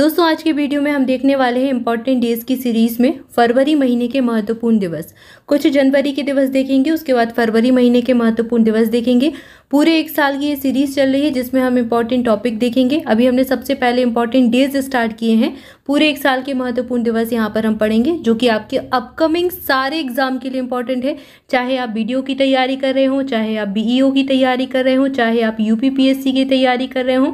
दोस्तों आज के वीडियो में हम देखने वाले हैं इंपॉर्टेंट डेज की सीरीज में फरवरी महीने के महत्वपूर्ण दिवस कुछ जनवरी के दिवस देखेंगे उसके बाद फरवरी महीने के महत्वपूर्ण दिवस देखेंगे पूरे एक साल की ये सीरीज चल रही है जिसमें हम इंपॉर्टेंट टॉपिक देखेंगे अभी हमने सबसे पहले इम्पॉर्टेंट डेज स्टार्ट किए हैं पूरे एक साल के महत्वपूर्ण दिवस यहाँ पर हम पढ़ेंगे जो कि आपके अपकमिंग सारे एग्जाम के लिए इंपॉर्टेंट है चाहे आप बी की तैयारी कर रहे हों चाहे आप बी e की तैयारी कर रहे हों चाहे आप यू की तैयारी कर रहे हों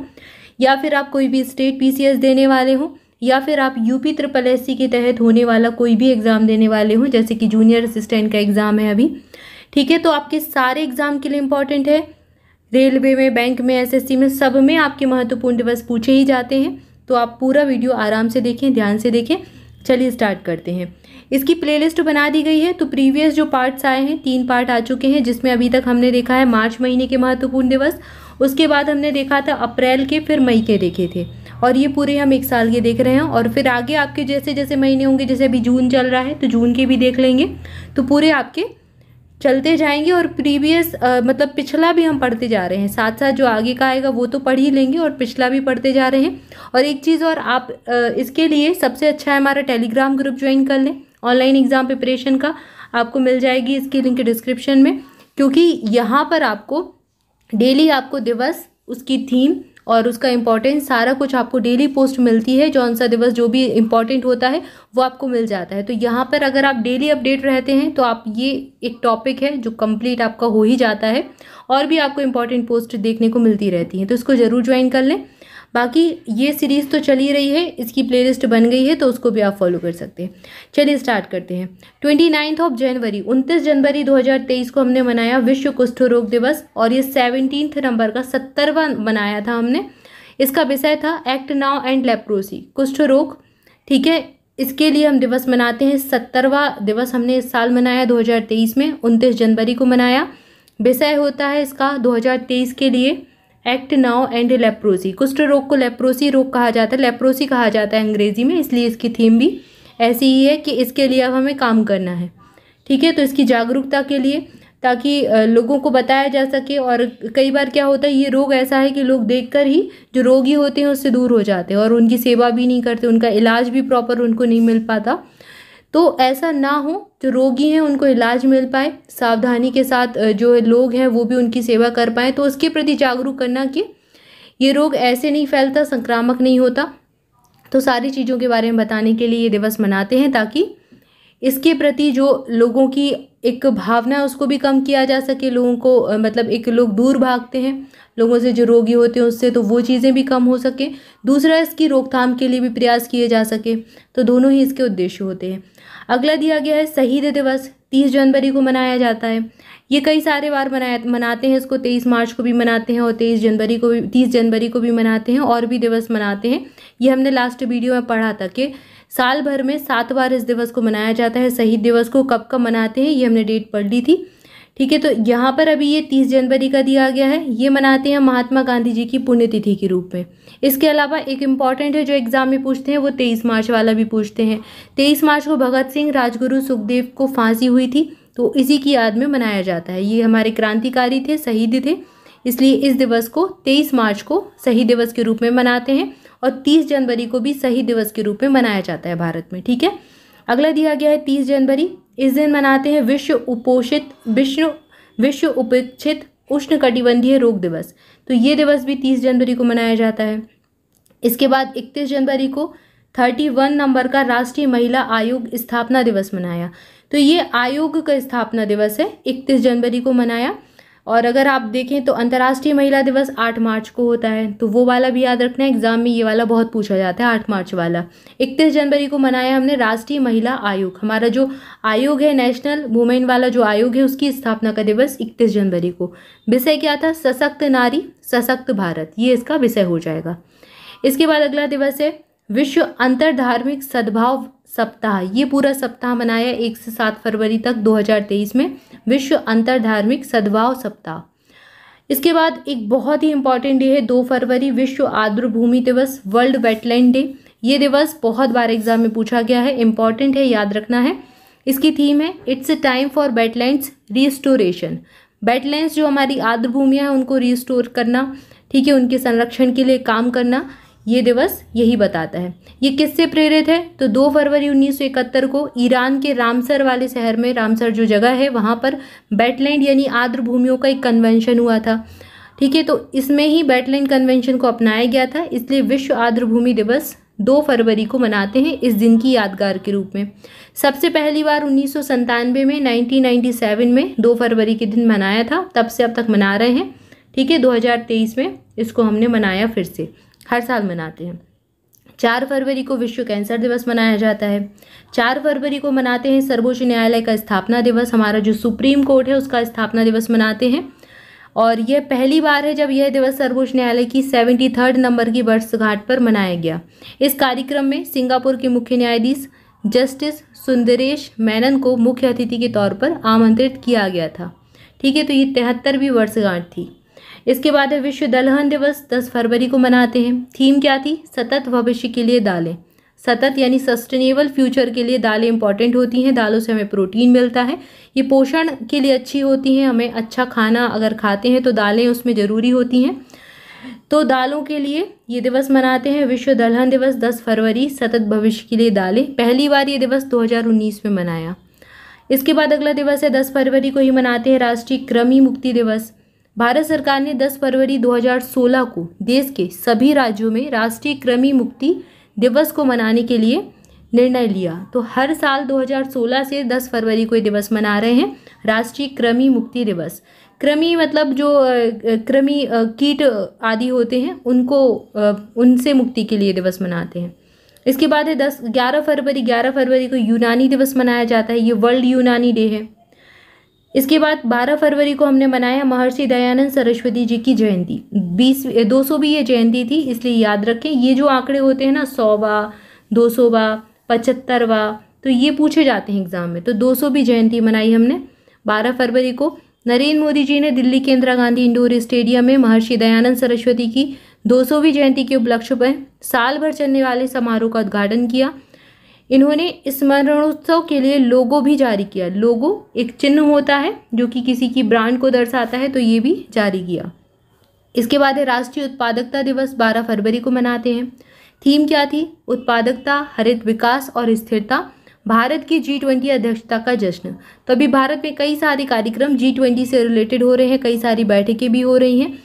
या फिर आप कोई भी स्टेट पी देने वाले हों या फिर आप यूपी त्रिपल एस के तहत होने वाला कोई भी एग्ज़ाम देने वाले हों जैसे कि जूनियर असिस्टेंट का एग्ज़ाम है अभी ठीक है तो आपके सारे एग्ज़ाम के लिए इम्पॉर्टेंट है रेलवे में बैंक में एसएससी में सब में आपके महत्वपूर्ण दिवस पूछे ही जाते हैं तो आप पूरा वीडियो आराम से देखें ध्यान से देखें चलिए स्टार्ट करते हैं इसकी प्लेलिस्ट बना दी गई है तो प्रीवियस जो पार्ट्स आए हैं तीन पार्ट आ चुके हैं जिसमें अभी तक हमने देखा है मार्च महीने के महत्वपूर्ण दिवस उसके बाद हमने देखा था अप्रैल के फिर मई के देखे थे और ये पूरे हम एक साल के देख रहे हैं और फिर आगे आपके जैसे जैसे महीने होंगे जैसे अभी जून चल रहा है तो जून के भी देख लेंगे तो पूरे आपके चलते जाएंगे और प्रीवियस मतलब पिछला भी हम पढ़ते जा रहे हैं साथ साथ जो आगे का आएगा वो तो पढ़ ही लेंगे और पिछला भी पढ़ते जा रहे हैं और एक चीज़ और आप आ, इसके लिए सबसे अच्छा है हमारा टेलीग्राम ग्रुप ज्वाइन कर लें ऑनलाइन एग्ज़ाम प्रिपरेशन का आपको मिल जाएगी इसकी लिंक डिस्क्रिप्शन में क्योंकि यहाँ पर आपको डेली आपको दिवस उसकी थीम और उसका इम्पोर्टेंस सारा कुछ आपको डेली पोस्ट मिलती है जौन सा दिवस जो भी इम्पॉर्टेंट होता है वो आपको मिल जाता है तो यहाँ पर अगर आप डेली अपडेट रहते हैं तो आप ये एक टॉपिक है जो कंप्लीट आपका हो ही जाता है और भी आपको इम्पॉर्टेंट पोस्ट देखने को मिलती रहती हैं तो इसको ज़रूर ज्वाइन कर लें बाकी ये सीरीज़ तो चली रही है इसकी प्लेलिस्ट बन गई है तो उसको भी आप फॉलो कर सकते हैं चलिए स्टार्ट करते हैं ट्वेंटी नाइन्थ ऑफ जनवरी उनतीस जनवरी 2023 को हमने मनाया विश्व कुष्ठ रोग दिवस और ये सेवनटीन नंबर का सत्तरवा मनाया था हमने इसका विषय था एक्ट नाउ एंड लेप्रोसी कुष्ठ रोग ठीक है इसके लिए हम दिवस मनाते हैं सत्तरवा दिवस हमने इस साल मनाया 2023 में उनतीस जनवरी को मनाया विषय होता है इसका 2023 के लिए एक्ट नाउ एंड लेप्रोसी कुष्ठ रोग को लेप्रोसी रोग कहा जाता है लेप्रोसी कहा जाता है अंग्रेजी में इसलिए इसकी थीम भी ऐसी ही है कि इसके लिए अब हमें काम करना है ठीक है तो इसकी जागरूकता के लिए ताकि लोगों को बताया जा सके और कई बार क्या होता है ये रोग ऐसा है कि लोग देखकर ही जो रोगी होते हैं उससे दूर हो जाते हैं और उनकी सेवा भी नहीं करते उनका इलाज भी प्रॉपर उनको नहीं मिल पाता तो ऐसा ना हो जो रोगी हैं उनको इलाज मिल पाए सावधानी के साथ जो लोग हैं वो भी उनकी सेवा कर पाएँ तो उसके प्रति जागरूक करना कि ये रोग ऐसे नहीं फैलता संक्रामक नहीं होता तो सारी चीज़ों के बारे में बताने के लिए ये दिवस मनाते हैं ताकि इसके प्रति जो लोगों की एक भावना है उसको भी कम किया जा सके लोगों को मतलब एक लोग दूर भागते हैं लोगों से जो रोगी होते हैं उससे तो वो चीज़ें भी कम हो सके दूसरा इसकी रोकथाम के लिए भी प्रयास किए जा सके तो दोनों ही इसके उद्देश्य होते हैं अगला दिया गया है शहीद दिवस तीस जनवरी को मनाया जाता है ये कई सारे बार मनाया मनाते हैं इसको तेईस मार्च को भी मनाते हैं और तेईस जनवरी को भी तीस जनवरी को भी मनाते हैं और भी दिवस मनाते हैं ये हमने लास्ट वीडियो में पढ़ा था कि साल भर में सात बार इस दिवस को मनाया जाता है शहीद दिवस को कब कब मनाते हैं ये हमने डेट पढ़ ली थी ठीक है तो यहाँ पर अभी ये तीस जनवरी का दिया गया है ये मनाते हैं महात्मा गांधी जी की पुण्यतिथि के रूप में इसके अलावा एक इम्पॉर्टेंट है जो एग्ज़ाम में पूछते हैं वो तेईस मार्च वाला भी पूछते हैं तेईस मार्च को भगत सिंह राजगुरु सुखदेव को फांसी हुई थी तो इसी की याद में मनाया जाता है ये हमारे क्रांतिकारी थे शहीद थे इसलिए इस दिवस को तेईस मार्च को शहीद दिवस के रूप में मनाते हैं और तीस जनवरी को भी शहीद दिवस के रूप में मनाया जाता है भारत में ठीक है अगला दिया गया है तीस जनवरी इस दिन मनाते हैं विश्व उपोषित विश्व विश्व उपेक्षित उष्णकटिबंधीय रोग दिवस तो ये दिवस भी तीस जनवरी को मनाया जाता है इसके बाद इकतीस जनवरी को थर्टी वन नंबर का राष्ट्रीय महिला आयोग स्थापना दिवस मनाया तो ये आयोग का स्थापना दिवस है इकतीस जनवरी को मनाया और अगर आप देखें तो अंतर्राष्ट्रीय महिला दिवस आठ मार्च को होता है तो वो वाला भी याद रखना एग्ज़ाम में ये वाला बहुत पूछा जाता है आठ मार्च वाला इकतीस जनवरी को मनाया हमने राष्ट्रीय महिला आयोग हमारा जो आयोग है नेशनल वुमेन वाला जो आयोग है उसकी स्थापना का दिवस इकतीस जनवरी को विषय क्या था सशक्त नारी सशक्त भारत ये इसका विषय हो जाएगा इसके बाद अगला दिवस है विश्व अंतर्धार्मिक सद्भाव सप्ताह ये पूरा सप्ताह मनाया एक से सात फरवरी तक 2023 में विश्व धार्मिक सद्भाव सप्ताह इसके बाद एक बहुत ही इंपॉर्टेंट डे है दो फरवरी विश्व आर्द्र भूमि दिवस वर्ल्ड वेटलैंड डे ये दिवस बहुत बार एग्जाम में पूछा गया है इम्पॉर्टेंट है याद रखना है इसकी थीम है it's a time for wetlands restoration wetlands जो हमारी आर्द्र भूमियाँ हैं उनको रिस्टोर करना ठीक है उनके संरक्षण के लिए काम करना ये दिवस यही बताता है ये किससे प्रेरित है तो 2 फरवरी 1971 को ईरान के रामसर वाले शहर में रामसर जो जगह है वहाँ पर बैटलैंड यानी आर्द्र भूमियों का एक कन्वेंशन हुआ था ठीक है तो इसमें ही बैटलैंड कन्वेंशन को अपनाया गया था इसलिए विश्व आर्द्र भूमि दिवस दो फरवरी को मनाते हैं इस दिन की यादगार के रूप में सबसे पहली बार उन्नीस में नाइनटीन में दो फरवरी के दिन मनाया था तब से अब तक मना रहे हैं ठीक है 2023 में इसको हमने मनाया फिर से हर साल मनाते हैं चार फरवरी को विश्व कैंसर दिवस मनाया जाता है चार फरवरी को मनाते हैं सर्वोच्च न्यायालय का स्थापना दिवस हमारा जो सुप्रीम कोर्ट है उसका स्थापना दिवस मनाते हैं और यह पहली बार है जब यह दिवस सर्वोच्च न्यायालय की सेवेंटी थर्ड नंबर की वर्षगांठ पर मनाया गया इस कार्यक्रम में सिंगापुर के मुख्य न्यायाधीश जस्टिस सुंदरेश मैनन को मुख्य अतिथि के तौर पर आमंत्रित किया गया था ठीक है तो ये तिहत्तरवीं वर्षगांठ थी इसके बाद है विश्व दलहन दिवस दस फरवरी को मनाते हैं थीम क्या थी सतत भविष्य के लिए दालें सतत यानी सस्टेनेबल फ्यूचर के लिए दालें इंपॉर्टेंट होती हैं दालों से हमें प्रोटीन मिलता है ये पोषण के लिए अच्छी होती हैं हमें अच्छा खाना अगर खाते हैं तो दालें उसमें ज़रूरी होती हैं तो दालों के लिए ये दिवस मनाते हैं विश्व दलहन दिवस 10 फरवरी सतत भविष्य के लिए दालें पहली बार ये दिवस 2019 में मनाया इसके बाद अगला दिवस है 10 फरवरी को ही मनाते हैं राष्ट्रीय कृमि मुक्ति दिवस भारत सरकार ने 10 फरवरी 2016 को देश के सभी राज्यों में राष्ट्रीय कृमि मुक्ति दिवस को मनाने के लिए निर्णय लिया तो हर साल 2016 से 10 फरवरी को ये दिवस मना रहे हैं राष्ट्रीय कृमि मुक्ति दिवस कृमि मतलब जो कृमि कीट आदि होते हैं उनको उनसे मुक्ति के लिए दिवस मनाते हैं इसके बाद है दस ग्यारह फरवरी ग्यारह फरवरी को यूनानी दिवस मनाया जाता है ये वर्ल्ड यूनानी डे है इसके बाद 12 फरवरी को हमने मनाया महर्षि दयानंद सरस्वती जी की जयंती बीस दो सौ भी ये जयंती थी इसलिए याद रखें ये जो आंकड़े होते हैं ना सौवा दो सौवा पचहत्तरवा तो ये पूछे जाते हैं एग्ज़ाम में तो दो सौ भी जयंती मनाई हमने बारह फरवरी को नरेंद्र मोदी जी ने दिल्ली के इंदिरा गांधी इंडोर स्टेडियम में महर्षि दयानंद सरस्वती की दो सौवीं जयंती के उपलक्ष्य पर साल भर चलने वाले समारोह का उद्घाटन किया इन्होंने स्मरणोत्सव के लिए लोगो भी जारी किया लोगो एक चिन्ह होता है जो कि किसी की ब्रांड को दर्शाता है तो ये भी जारी किया इसके बाद है राष्ट्रीय उत्पादकता दिवस 12 फरवरी को मनाते हैं थीम क्या थी उत्पादकता हरित विकास और स्थिरता भारत की जी ट्वेंटी अध्यक्षता का जश्न तो अभी भारत में कई सारे कार्यक्रम जी ट्वेंटी से रिलेटेड हो रहे हैं कई सारी बैठकें भी हो रही हैं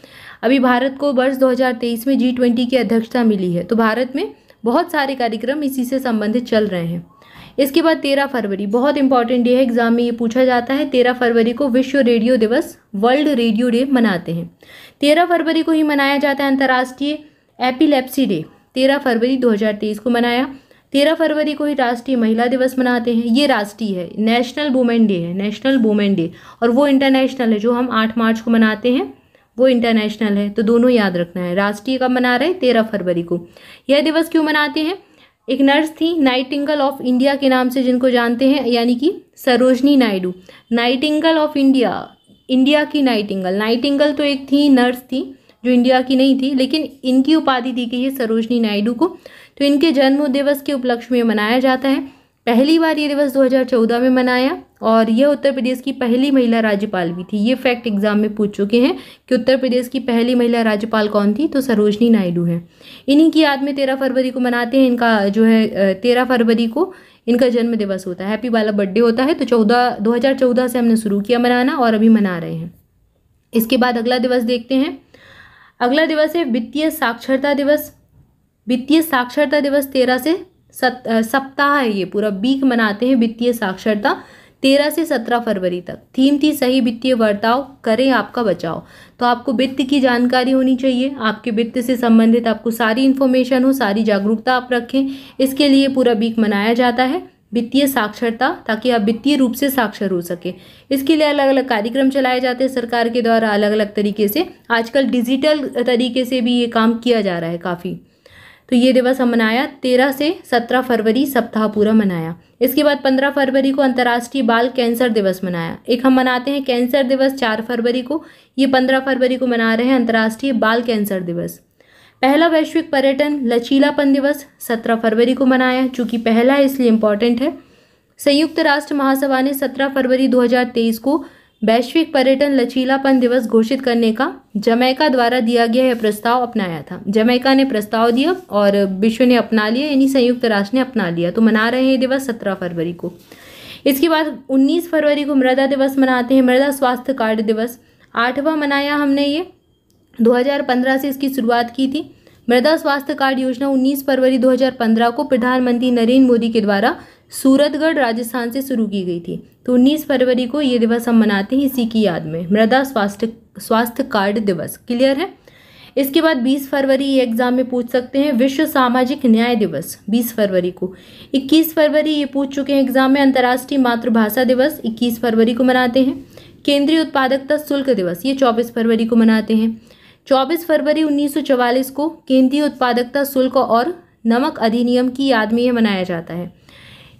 अभी भारत को वर्ष 2023 में जी ट्वेंटी की अध्यक्षता मिली है तो भारत में बहुत सारे कार्यक्रम इसी से संबंधित चल रहे हैं इसके बाद तेरह फरवरी बहुत इंपॉर्टेंट डे है एग्जाम में ये पूछा जाता है तेरह फरवरी को विश्व रेडियो दिवस वर्ल्ड रेडियो डे मनाते हैं तेरह फरवरी को ही मनाया जाता है अंतर्राष्ट्रीय एपिलेप्सी डे तेरह फरवरी 2023 को मनाया तेरह फरवरी को ही राष्ट्रीय महिला दिवस मनाते हैं ये राष्ट्रीय है नेशनल वुमेन डे है नेशनल वुमेन डे और वो इंटरनेशनल है जो हम आठ मार्च को मनाते हैं वो इंटरनेशनल है तो दोनों याद रखना है राष्ट्रीय कब मना रहे हैं तेरह फरवरी को यह दिवस क्यों मनाते हैं एक नर्स थी नाइटिंगल ऑफ इंडिया के नाम से जिनको जानते हैं यानी कि Sarojini Naidu nightingale of India India की नाइटिंगल नाइटिंगल तो एक थी नर्स थी जो इंडिया की नहीं थी लेकिन इनकी उपाधि दी गई है सरोजनी नायडू को तो इनके जन्म दिवस के उपलक्ष्य में मनाया जाता है पहली बार ये दिवस 2014 में मनाया और यह उत्तर प्रदेश की पहली महिला राज्यपाल भी थी ये फैक्ट एग्जाम में पूछ चुके हैं कि उत्तर प्रदेश की पहली महिला राज्यपाल कौन थी तो सरोजनी नायडू हैं इन्हीं की याद में तेरह फरवरी को मनाते हैं इनका जो है तेरह फरवरी को इनका जन्म दिवस होता है हैप्पी वाला बर्थडे होता है तो चौदह दो हज़ार चौदह से हमने शुरू किया मनाना और अभी मना रहे हैं इसके बाद अगला दिवस देखते हैं अगला दिवस है वित्तीय साक्षरता दिवस वित्तीय साक्षरता दिवस तेरह से सप्ताह है ये पूरा वीक मनाते हैं वित्तीय साक्षरता तेरह से सत्रह फरवरी तक थीम थी सही वित्तीय बर्ताव करें आपका बचाव तो आपको वित्त की जानकारी होनी चाहिए आपके वित्त से संबंधित आपको सारी इन्फॉर्मेशन हो सारी जागरूकता आप रखें इसके लिए पूरा वीक मनाया जाता है वित्तीय साक्षरता ताकि आप वित्तीय रूप से साक्षर हो सके इसके लिए अलग अलग कार्यक्रम चलाए जाते हैं सरकार के द्वारा अलग अलग तरीके से आजकल डिजिटल तरीके से भी ये काम किया जा रहा है काफ़ी तो ये दिवस हम मनाया तेरह से सत्रह फरवरी सप्ताह पूरा मनाया इसके बाद पंद्रह फरवरी को अंतर्राष्ट्रीय बाल कैंसर दिवस मनाया एक हम मनाते हैं कैंसर दिवस चार फरवरी को ये पंद्रह फरवरी को मना रहे हैं अंतर्राष्ट्रीय बाल कैंसर दिवस पहला वैश्विक पर्यटन लचीलापन दिवस सत्रह फरवरी को मनाया चूँकि पहला है इसलिए इम्पॉर्टेंट है संयुक्त राष्ट्र महासभा ने सत्रह फरवरी दो को वैश्विक पर्यटन लचीलापन दिवस घोषित करने का जमैका द्वारा दिया गया यह प्रस्ताव अपनाया था जमैका ने प्रस्ताव दिया और विश्व ने अपना लिया यानी संयुक्त राष्ट्र ने अपना लिया तो मना रहे हैं दिवस सत्रह फरवरी को इसके बाद उन्नीस फरवरी को मृदा दिवस मनाते हैं मृदा स्वास्थ्य कार्ड दिवस आठवां मनाया हमने ये 2015 से इसकी शुरुआत की थी मृदा स्वास्थ्य कार्ड योजना 19 फरवरी 2015 को प्रधानमंत्री नरेंद्र मोदी के द्वारा सूरतगढ़ राजस्थान से शुरू की गई थी तो उन्नीस फरवरी को ये दिवस हम मनाते हैं इसी की याद में मृदा स्वास्थ्य स्वास्थ्य कार्ड दिवस क्लियर है इसके बाद 20 फरवरी ये एग्ज़ाम में पूछ सकते हैं विश्व सामाजिक न्याय दिवस 20 फरवरी को 21 फरवरी ये पूछ चुके हैं एग्ज़ाम में अंतर्राष्ट्रीय मातृभाषा दिवस 21 फरवरी को मनाते हैं केंद्रीय उत्पादकता शुल्क दिवस ये 24 फरवरी को मनाते हैं 24 फरवरी 1944 को केंद्रीय उत्पादकता शुल्क और नमक अधिनियम की याद में यह मनाया जाता है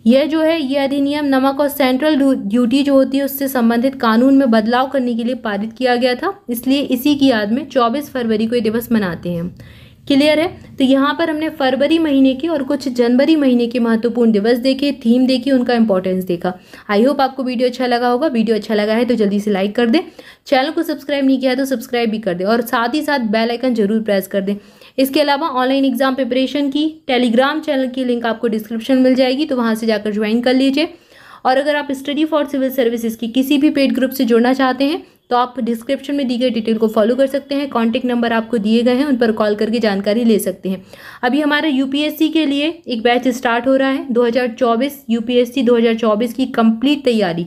यह जो है यह अधिनियम नमक और सेंट्रल ड्यूटी जो होती है उससे संबंधित कानून में बदलाव करने के लिए पारित किया गया था इसलिए इसी की याद में 24 फरवरी को ये दिवस मनाते हैं क्लियर है तो यहाँ पर हमने फरवरी महीने के और कुछ जनवरी महीने के महत्वपूर्ण दिवस देखे थीम देखी उनका इंपॉर्टेंस देखा आई होप आपको वीडियो अच्छा लगा होगा वीडियो अच्छा लगा है तो जल्दी से लाइक कर दें चैनल को सब्सक्राइब नहीं किया है तो सब्सक्राइब भी कर दें और साथ ही साथ बेल आइकन जरूर प्रेस कर दें इसके अलावा ऑनलाइन एग्जाम प्रिपरेशन की टेलीग्राम चैनल की लिंक आपको डिस्क्रिप्शन मिल जाएगी तो वहाँ से जाकर ज्वाइन कर लीजिए और अगर आप स्टडी फॉर सिविल सर्विसेज की किसी भी पेड ग्रुप से जुड़ना चाहते हैं तो आप डिस्क्रिप्शन में दी गई डिटेल को फॉलो कर सकते हैं कॉन्टैक्ट नंबर आपको दिए गए हैं उन पर कॉल करके जानकारी ले सकते हैं अभी हमारे यूपीएससी के लिए एक बैच स्टार्ट हो रहा है 2024 यूपीएससी 2024 की कंप्लीट तैयारी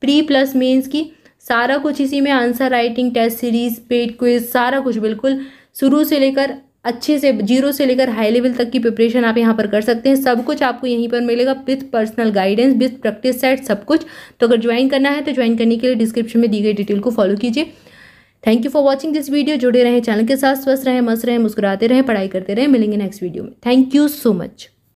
प्री प्लस मेंस की सारा कुछ इसी में answer writing test series paid quiz सारा कुछ बिल्कुल शुरू से लेकर अच्छे से जीरो से लेकर हाई लेवल तक की प्रिपरेशन आप यहाँ पर कर सकते हैं सब कुछ आपको यहीं पर मिलेगा with personal guidance with practice set सब कुछ तो अगर ज्वाइन करना है तो ज्वाइन करने के लिए डिस्क्रिप्शन में दी गई डिटेल को फॉलो कीजिए thank you for watching this video जुड़े रहें चैनल के साथ स्वस्थ रहें मस्त रहें मुस्कुराते रहें पढ़ाई करते रहें मिलेंगे नेक्स्ट वीडियो में थैंक यू सो मच